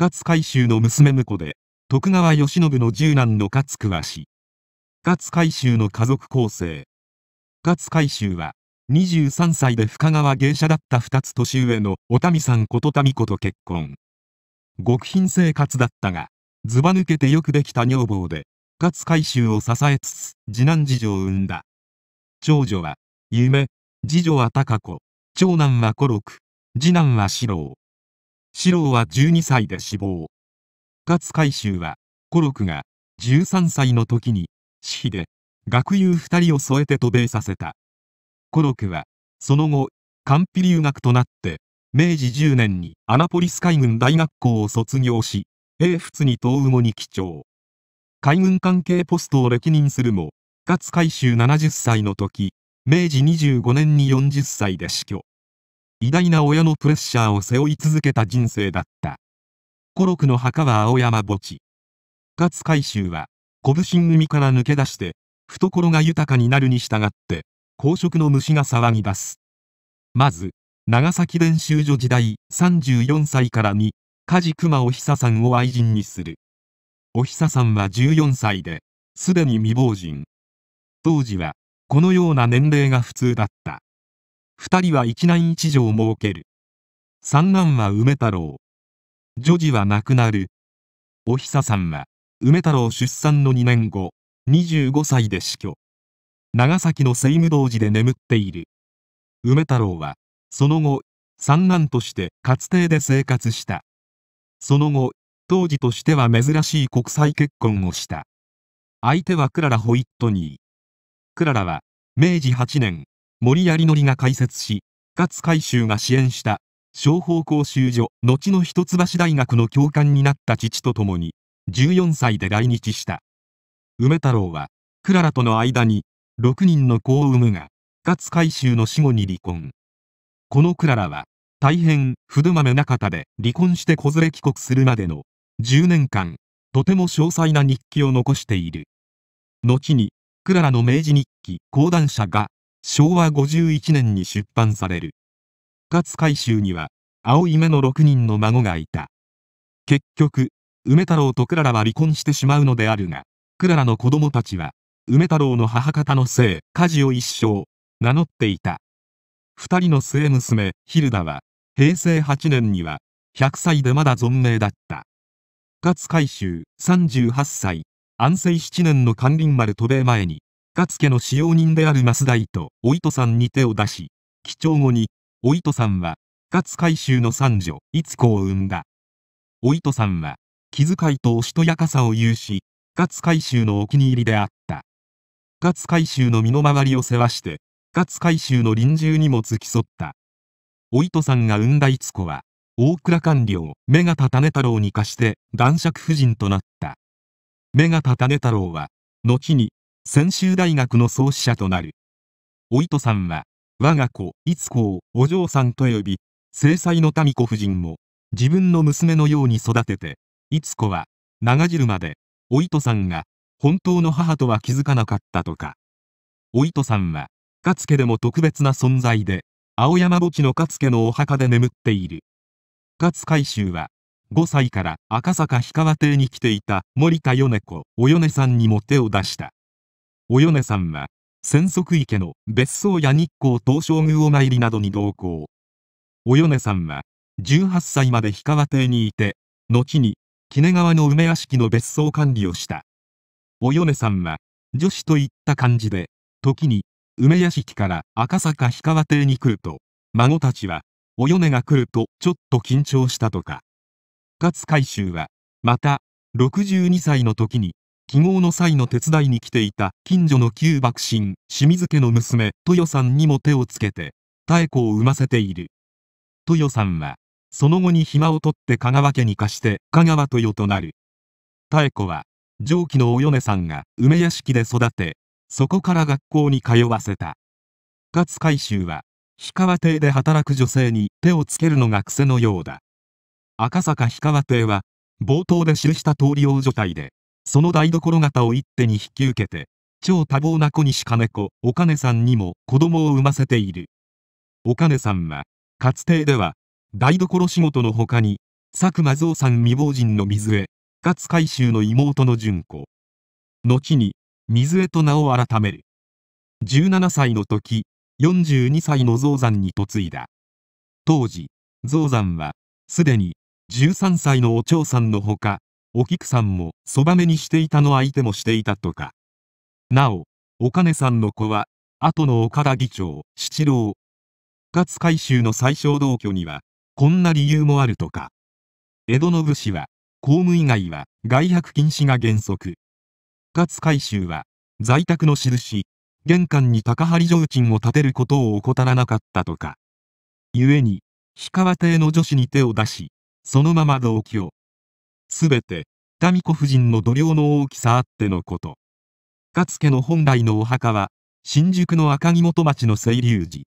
勝海舟の娘婿で、徳川慶喜の十男の勝桑氏。勝海舟の家族構成。勝海舟は、23歳で深川芸者だった2つ年上のおたみさんことたみ子と結婚。極貧生活だったが、ずば抜けてよくできた女房で、勝海舟を支えつつ、次男次女を産んだ。長女は、夢、次女は高子、長男は小六、次男は四郎。四郎は12歳で死亡。勝海舟は、ロ六が13歳の時に、私費で、学友二人を添えて渡米させた。ロ六は、その後、完備留学となって、明治10年にアナポリス海軍大学校を卒業し、英仏に東雲に帰庁海軍関係ポストを歴任するも、勝海舟70歳の時、明治25年に40歳で死去。偉大な親のプレッシャーを背負い続けた人生だった。コロクの墓は青山墓地。勝海舟は、小武組から抜け出して、懐が豊かになるに従って、公職の虫が騒ぎ出す。まず、長崎練習所時代34歳からに、梶熊お久さんを愛人にする。お久さんは14歳で、すでに未亡人。当時は、このような年齢が普通だった。二人は一男一女を設ける三男は梅太郎女児は亡くなるお久さんは梅太郎出産の2年後25歳で死去長崎の政武道寺で眠っている梅太郎はその後三男としてかつで生活したその後当時としては珍しい国際結婚をした相手はクララ・ホイットニークララは明治8年森有則が開設し、勝海舟が支援した商法講習所、後の一橋大学の教官になった父と共に、14歳で来日した。梅太郎は、クララとの間に、6人の子を産むが、勝海舟の死後に離婚。このクララは、大変、ふまめな方で離婚して子連れ帰国するまでの、10年間、とても詳細な日記を残している。後に、クララの明治日記、講談社が、昭和51年に出版される勝海舟には青い目の6人の孫がいた結局梅太郎とクララは離婚してしまうのであるがクララの子供たちは梅太郎の母方の姓家事を一生名乗っていた二人の末娘ヒルダは平成8年には100歳でまだ存命だった勝海舟38歳安政7年の咸臨丸渡米前にかつの使用人である増大とお糸さんに手を出し、貴重後に、お糸さんは、勝海舟の三女、いつ子を産んだ。お糸さんは、気遣いとおしとやかさを有し、勝海舟のお気に入りであった。勝海舟の身の回りを世話して、勝海舟の臨終にも付き添った。お糸さんが産んだいつ子は、大倉官僚、目形種太郎に貸して、男爵夫人となった。目形種太郎は、後に、専修大学の創始者となる。お糸さんは、我が子、いつ子をお嬢さんと呼び、正妻の民子夫人も、自分の娘のように育てて、いつ子は、長汁まで、お糸さんが、本当の母とは気づかなかったとか。お糸さんは、かつけでも特別な存在で、青山墓地のかつけのお墓で眠っている。勝海舟は、5歳から赤坂氷川邸に来ていた森田米子、お米さんにも手を出した。お米さんは、千足池の別荘や日光東照宮お参りなどに同行。お米さんは、18歳まで氷川邸にいて、後に、鬼怒川の梅屋敷の別荘管理をした。お米さんは、女子といった感じで、時に、梅屋敷から赤坂氷川邸に来ると、孫たちは、お米が来るとちょっと緊張したとか。勝海舟は、また、62歳の時に、記号の際の手伝いに来ていた近所の旧幕臣、清水家の娘、豊さんにも手をつけて、妙子を産ませている。豊さんは、その後に暇を取って香川家に貸して、香川豊となる。妙子は、上記のお米さんが梅屋敷で育て、そこから学校に通わせた。勝海舟は、氷川邸で働く女性に手をつけるのが癖のようだ。赤坂氷川邸は、冒頭で記した通り王女隊で、その台所型を一手に引き受けて、超多忙な小西金子、お金さんにも子供を産ませている。お金さんは、かつてでは、台所仕事の他に、佐久間蔵さん未亡人の水江、勝海舟の妹の純子。後に、水江と名を改める。17歳の時、42歳の蔵山に嫁いだ。当時、蔵山は、すでに、13歳のお蝶さんのほか、お菊さんもそばめにしていたの相手もしていたとか。なお、お金さんの子は、後の岡田議長、七郎。勝海舟の最小同居には、こんな理由もあるとか。江戸の武士は、公務以外は外泊禁止が原則。勝海舟は、在宅の印、玄関に高張上賃を立てることを怠らなかったとか。故に、氷川邸の女子に手を出し、そのまま同居。すべて、民子夫人の度量の大きさあってのこと。かつの本来のお墓は、新宿の赤城元町の清流寺。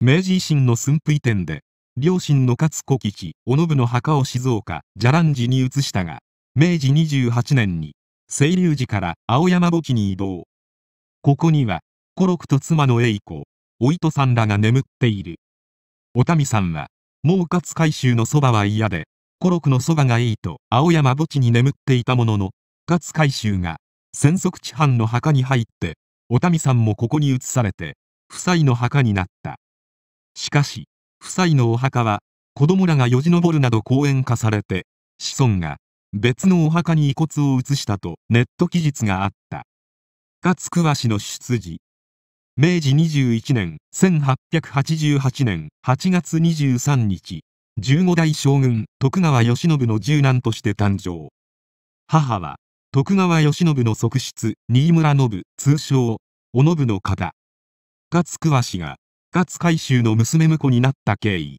明治維新の駿府移転で、両親の勝子吉、お信の墓を静岡、蛇蘭寺に移したが、明治28年に、清流寺から青山墓地に移動。ここには、コロクと妻の栄子、お糸さんらが眠っている。お民さんは、もう勝海舟のそばは嫌で、コロクのそばがいいと青山墓地に眠っていたものの、勝海舟が、戦足地藩の墓に入って、お民さんもここに移されて、夫妻の墓になった。しかし、夫妻のお墓は、子供らがよじ登るなど講演化されて、子孫が、別のお墓に遺骨を移したとネット記述があった。勝桑氏の出自。明治21年1888年8月23日、15代将軍徳川慶喜の十男として誕生母は徳川慶喜の側室新村信通称お信の方勝桑氏が勝海舟の娘婿になった経緯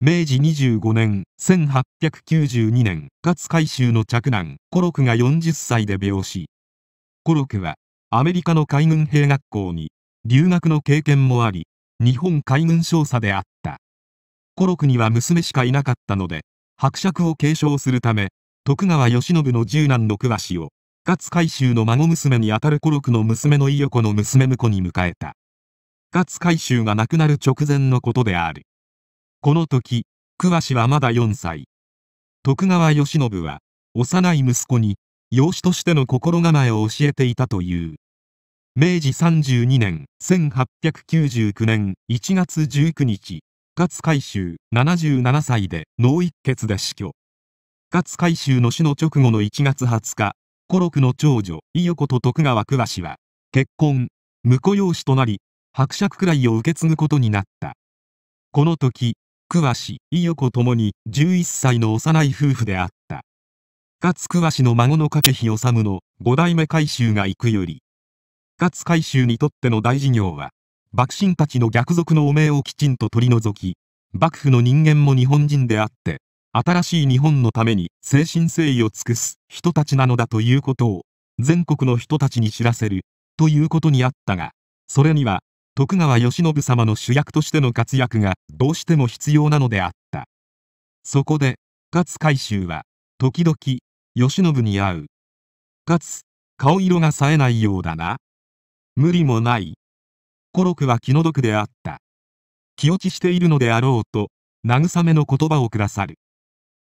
明治25年1892年勝海舟の嫡男コロクが40歳で病死コロクはアメリカの海軍兵学校に留学の経験もあり日本海軍少佐であったロクには娘しかいなかったので、伯爵を継承するため、徳川慶喜の十男の桑氏を、勝海舟の孫娘にあたるロクの娘の伊よ子の娘婿に迎えた。勝海舟が亡くなる直前のことである。この時、桑氏はまだ4歳。徳川慶喜は、幼い息子に、養子としての心構えを教えていたという。明治32年1899年1月19日、勝海舟77歳で脳一血で死去。勝海舟の死の直後の1月20日、コロクの長女、伊代子と徳川桑氏は、結婚、婿養子となり、伯爵くらいを受け継ぐことになった。この時、桑氏、伊代子ともに11歳の幼い夫婦であった。勝桑氏の孫の掛比治の五代目海舟が行くより、勝海舟にとっての大事業は、幕臣たちの逆賊の汚名をきちんと取り除き、幕府の人間も日本人であって、新しい日本のために誠心誠意を尽くす人たちなのだということを、全国の人たちに知らせる、ということにあったが、それには、徳川慶喜様の主役としての活躍がどうしても必要なのであった。そこで、勝海舟は、時々、慶喜に会う。かつ、顔色が冴えないようだな。無理もない。コロクは気の毒であった。気落ちしているのであろうと、慰めの言葉をくださる。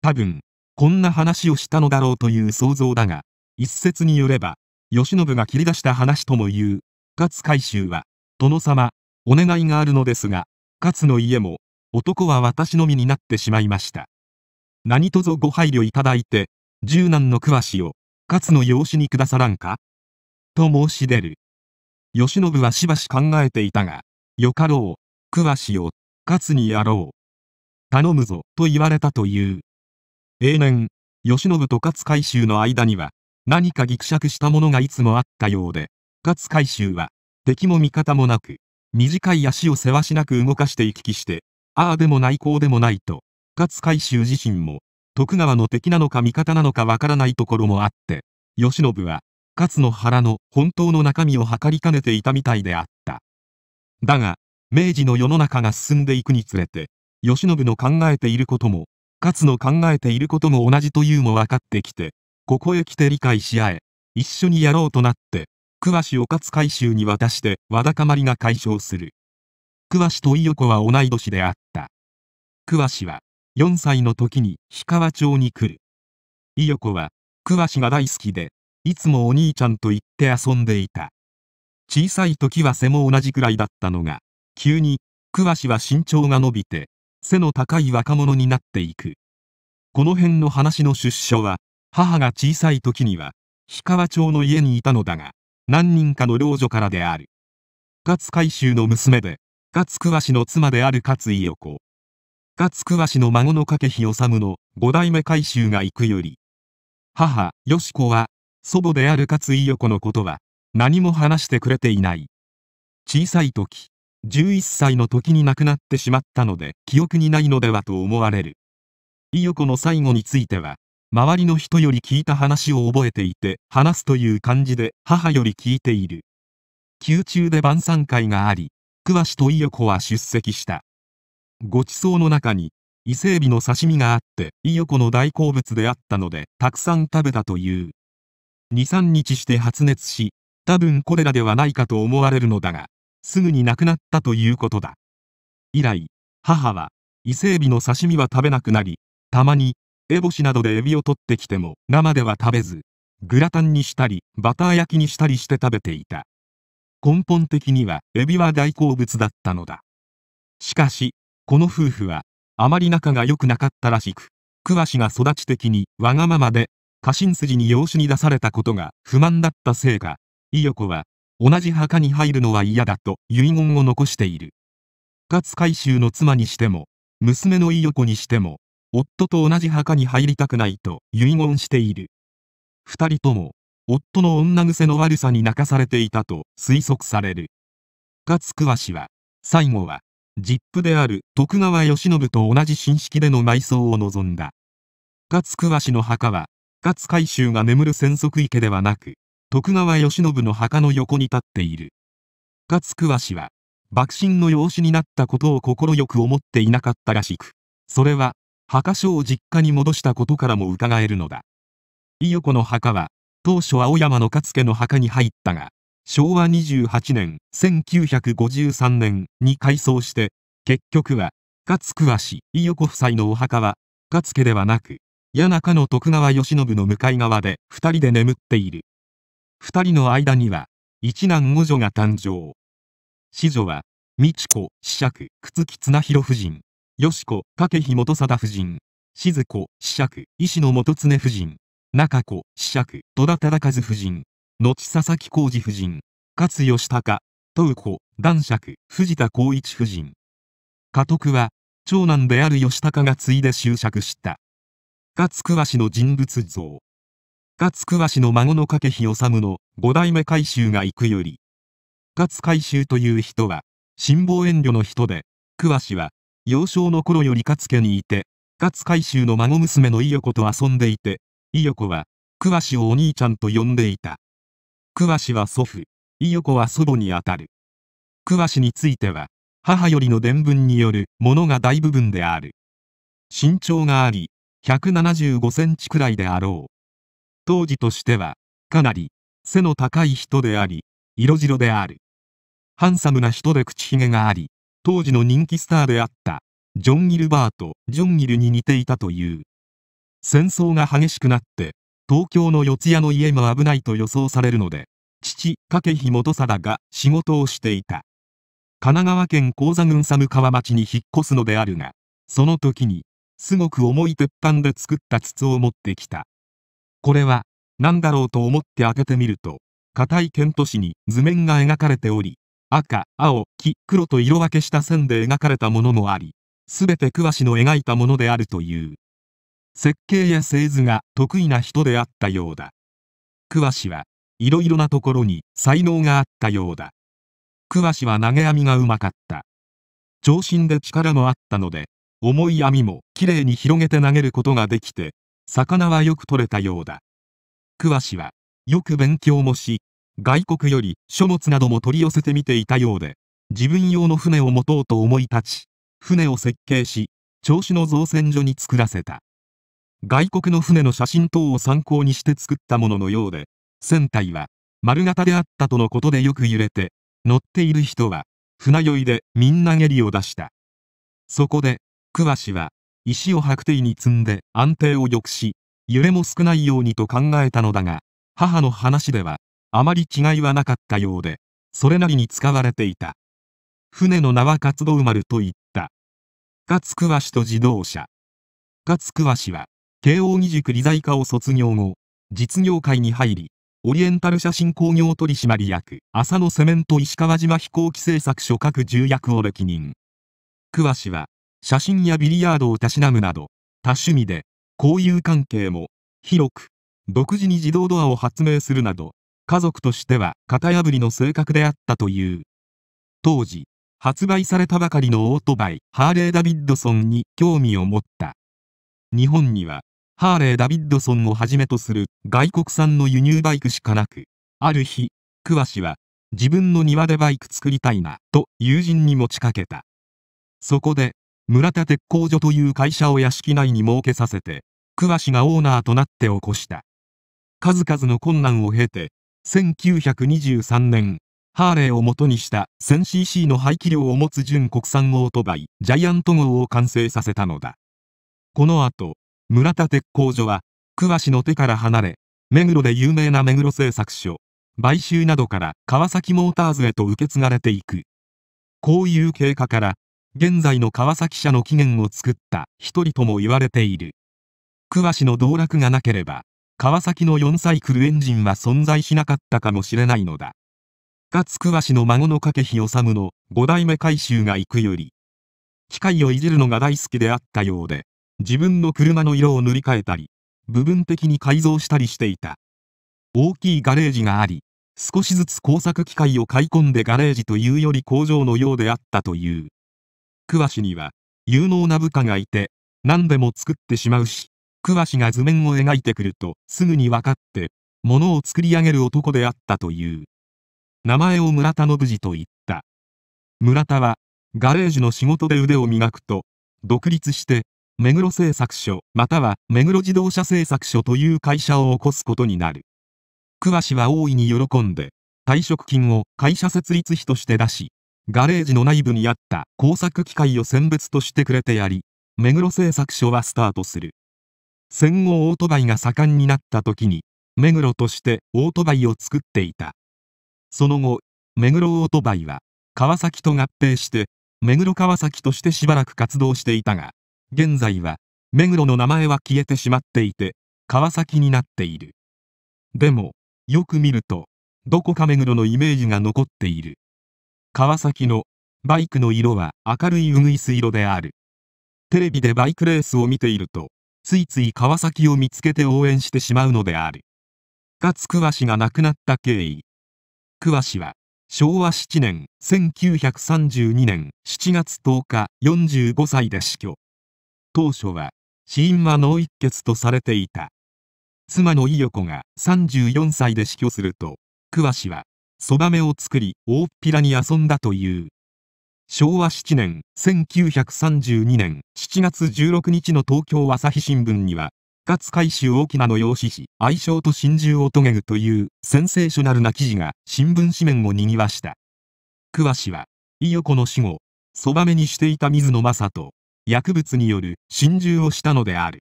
多分、こんな話をしたのだろうという想像だが、一説によれば、吉信が切り出した話とも言う、勝海舟は、殿様、お願いがあるのですが、勝の家も、男は私の身になってしまいました。何とぞご配慮いただいて、十軟の詳しを、勝の養子にくださらんかと申し出る。慶信はしばし考えていたが、よかろう、わしを、勝にやろう。頼むぞ、と言われたという。永年、慶信と勝海舟の間には、何かぎくしゃくしたものがいつもあったようで、勝海舟は、敵も味方もなく、短い足をせわしなく動かして行き来して、ああでもないこうでもないと、勝海舟自身も、徳川の敵なのか味方なのかわからないところもあって、慶信は、勝の腹の本当の中身を測りかねていたみたいであった。だが、明治の世の中が進んでいくにつれて、慶喜の考えていることも、勝の考えていることも同じというも分かってきて、ここへ来て理解し合え、一緒にやろうとなって、桑氏を勝海舟に渡してわだかまりが解消する。桑氏と伊予子は同い年であった。桑氏は、4歳の時に氷川町に来る。伊予子は、桑氏が大好きで、いつもお兄ちゃんと言って遊んでいた。小さい時は背も同じくらいだったのが、急に、桑氏は身長が伸びて、背の高い若者になっていく。この辺の話の出所は、母が小さい時には、氷川町の家にいたのだが、何人かの老女からである。勝海舟の娘で、勝わ氏の妻である勝伊予子。勝わ氏の孫の掛日治の五代目海舟が行くより、母、よし子は祖母である勝井横のことは、何も話してくれていない。小さい時、11歳の時に亡くなってしまったので、記憶にないのではと思われる。伊予子の最後については、周りの人より聞いた話を覚えていて、話すという感じで、母より聞いている。宮中で晩餐会があり、桑氏と伊予子は出席した。ごちそうの中に、伊勢海老の刺身があって、伊予子の大好物であったので、たくさん食べたという。23日して発熱し多分コレラではないかと思われるのだがすぐに亡くなったということだ以来母は伊勢エビの刺身は食べなくなりたまにエボシなどでエビを取ってきても生では食べずグラタンにしたりバター焼きにしたりして食べていた根本的にはエビは大好物だったのだしかしこの夫婦はあまり仲が良くなかったらしく、桑氏が育ち的にわがままで家臣筋に養子に出されたことが不満だったせいか、伊予子は、同じ墓に入るのは嫌だと遺言を残している。勝海舟の妻にしても、娘の伊予子にしても、夫と同じ墓に入りたくないと遺言している。二人とも、夫の女癖の悪さに泣かされていたと推測される。勝桑氏は、最後は、実父である徳川慶喜と同じ新式での埋葬を望んだ。勝桑氏の墓は、勝海舟が眠る千足池ではなく、徳川慶喜の墓の横に立っている。勝桑氏は、幕臣の養子になったことを快く思っていなかったらしく、それは、墓所を実家に戻したことからも伺えるのだ。伊予子の墓は、当初青山の勝家の墓に入ったが、昭和28年、1953年に改装して、結局は、勝桑氏、伊予子夫妻のお墓は、勝家ではなく、夜中の徳川慶喜の向かい側で二人で眠っている。二人の間には、一男五女が誕生。子女は、美智子、子爵、朽木綱弘夫人。義子、掛日元貞夫人。静子、子爵、石野元常夫人。中子、子爵、戸田忠和夫人。後佐々木浩二夫人。勝義高、東子、男爵、藤田光一夫人。家督は、長男である義高が継いで就職した。がつくわしの人物像。がつくわしの孫の掛比治の五代目改修が行くより。がつ改修という人は、辛抱遠慮の人で、桑氏は、幼少の頃よりかつ家にいて、勝つ改修の孫娘のいよ子と遊んでいて、いよ子は、桑氏をお兄ちゃんと呼んでいた。桑氏は祖父、いよ子は祖母にあたる。桑氏については、母よりの伝聞によるものが大部分である。身長があり、175センチくらいであろう。当時としては、かなり、背の高い人であり、色白である。ハンサムな人で口ひげがあり、当時の人気スターであった、ジョン・ギルバート・ジョン・ギルに似ていたという。戦争が激しくなって、東京の四谷の家も危ないと予想されるので、父、掛飛元貞が仕事をしていた。神奈川県高座郡寒川町に引っ越すのであるが、その時に、すごく重い鉄板で作った筒を持ってきた。これは、何だろうと思って開けてみると、硬い剣都市に図面が描かれており、赤、青、黄、黒と色分けした線で描かれたものもあり、すべて桑氏の描いたものであるという。設計や製図が得意な人であったようだ。桑氏はいろいろなところに才能があったようだ。桑氏は投げ網がうまかった。長身で力もあったので、重い網もきれいに広げて投げることができて魚はよく取れたようだ桑氏はよく勉強もし外国より書物なども取り寄せてみていたようで自分用の船を持とうと思い立ち船を設計し銚子の造船所に作らせた外国の船の写真等を参考にして作ったもののようで船体は丸型であったとのことでよく揺れて乗っている人は船酔いでみんな下痢を出したそこで桑氏は、石を白堤に積んで安定を良くし、揺れも少ないようにと考えたのだが、母の話では、あまり違いはなかったようで、それなりに使われていた。船の名は活動丸といった。勝桑氏と自動車。勝桑氏は、慶応義塾理財科を卒業後、実業界に入り、オリエンタル写真工業取締役、浅野セメント石川島飛行機製作所各重役を歴任。桑氏は、写真やビリヤードをたしなむなど、多趣味で、交友関係も、広く、独自に自動ドアを発明するなど、家族としては型破りの性格であったという。当時、発売されたばかりのオートバイ、ハーレー・ダビッドソンに興味を持った。日本には、ハーレー・ダビッドソンをはじめとする外国産の輸入バイクしかなく、ある日、桑氏は、自分の庭でバイク作りたいな、と友人に持ちかけた。そこで、村田鉄工所という会社を屋敷内に設けさせて、桑氏がオーナーとなって起こした。数々の困難を経て、1923年、ハーレーを元にした 1000cc の排気量を持つ純国産オートバイ、ジャイアント号を完成させたのだ。この後、村田鉄工所は、桑氏の手から離れ、目黒で有名な目黒製作所、買収などから川崎モーターズへと受け継がれていく。こういう経過から、現在の川崎社の起源を作った一人とも言われている。桑氏の道楽がなければ、川崎の4サイクルエンジンは存在しなかったかもしれないのだ。かつ桑氏の孫の掛日治の5代目改修が行くより、機械をいじるのが大好きであったようで、自分の車の色を塗り替えたり、部分的に改造したりしていた。大きいガレージがあり、少しずつ工作機械を買い込んでガレージというより工場のようであったという。桑氏には、有能な部下がいて、何でも作ってしまうし、桑氏が図面を描いてくるとすぐに分かって、物を作り上げる男であったという。名前を村田信次と言った。村田は、ガレージの仕事で腕を磨くと、独立して、目黒製作所、または目黒自動車製作所という会社を起こすことになる。桑氏は大いに喜んで、退職金を会社設立費として出し、ガレージの内部にあった工作機械を選別としてくれてやり、目黒製作所はスタートする。戦後オートバイが盛んになった時に、目黒としてオートバイを作っていた。その後、目黒オートバイは、川崎と合併して、目黒川崎としてしばらく活動していたが、現在は、目黒の名前は消えてしまっていて、川崎になっている。でも、よく見ると、どこか目黒のイメージが残っている。川崎のバイクの色は明るいうぐいす色である。テレビでバイクレースを見ていると、ついつい川崎を見つけて応援してしまうのである。かつ桑氏が亡くなった経緯。桑氏は、昭和7年1932年7月10日45歳で死去。当初は、死因は脳一血とされていた。妻の伊代子が34歳で死去すると、桑氏はそばめを作り大っぴらに遊んだという昭和7年1932年7月16日の東京朝日新聞には勝海舟沖縄の養子師愛称と心中を遂げるというセンセーショナルな記事が新聞紙面を賑わした桑氏は伊予子の死後そばめにしていた水野正と薬物による心中をしたのである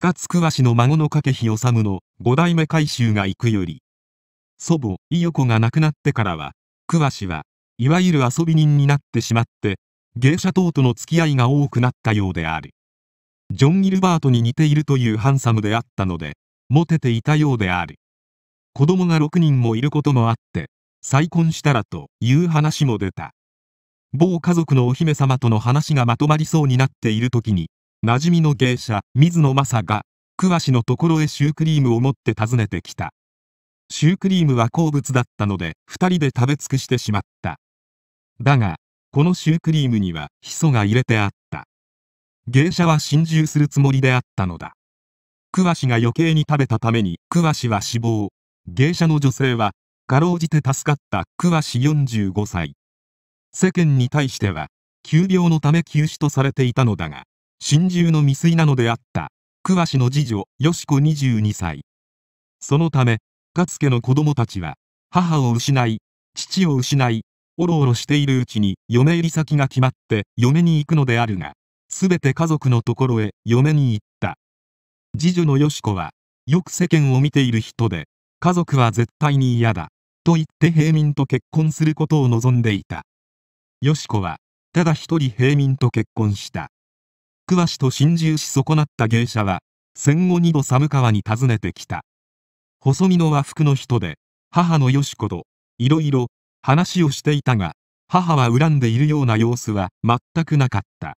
勝桑氏の孫の掛治の五代目海舟が行くより祖母、伊代子が亡くなってからは、桑氏はいわゆる遊び人になってしまって、芸者等との付き合いが多くなったようである。ジョン・ギルバートに似ているというハンサムであったので、モテていたようである。子供が6人もいることもあって、再婚したらという話も出た。某家族のお姫様との話がまとまりそうになっている時に、馴染みの芸者、水野正が、桑氏のところへシュークリームを持って訪ねてきた。シュークリームは好物だったので2人で食べ尽くしてしまっただがこのシュークリームにはヒ素が入れてあった芸者は心中するつもりであったのだ桑氏が余計に食べたために桑氏は死亡芸者の女性はかろうじて助かった桑氏45歳世間に対しては急病のため休止とされていたのだが心中の未遂なのであった桑氏の次女ヨシコ22歳そのためかつての子供たちは、母を失い、父を失い、おろおろしているうちに嫁入り先が決まって嫁に行くのであるが、すべて家族のところへ嫁に行った。次女のよし子は、よく世間を見ている人で、家族は絶対に嫌だ、と言って平民と結婚することを望んでいた。よし子は、ただ一人平民と結婚した。桑氏と心中し損なった芸者は、戦後二度寒川に訪ねてきた。細身の和服の人で、母のよし子と、いろいろ、話をしていたが、母は恨んでいるような様子は全くなかった。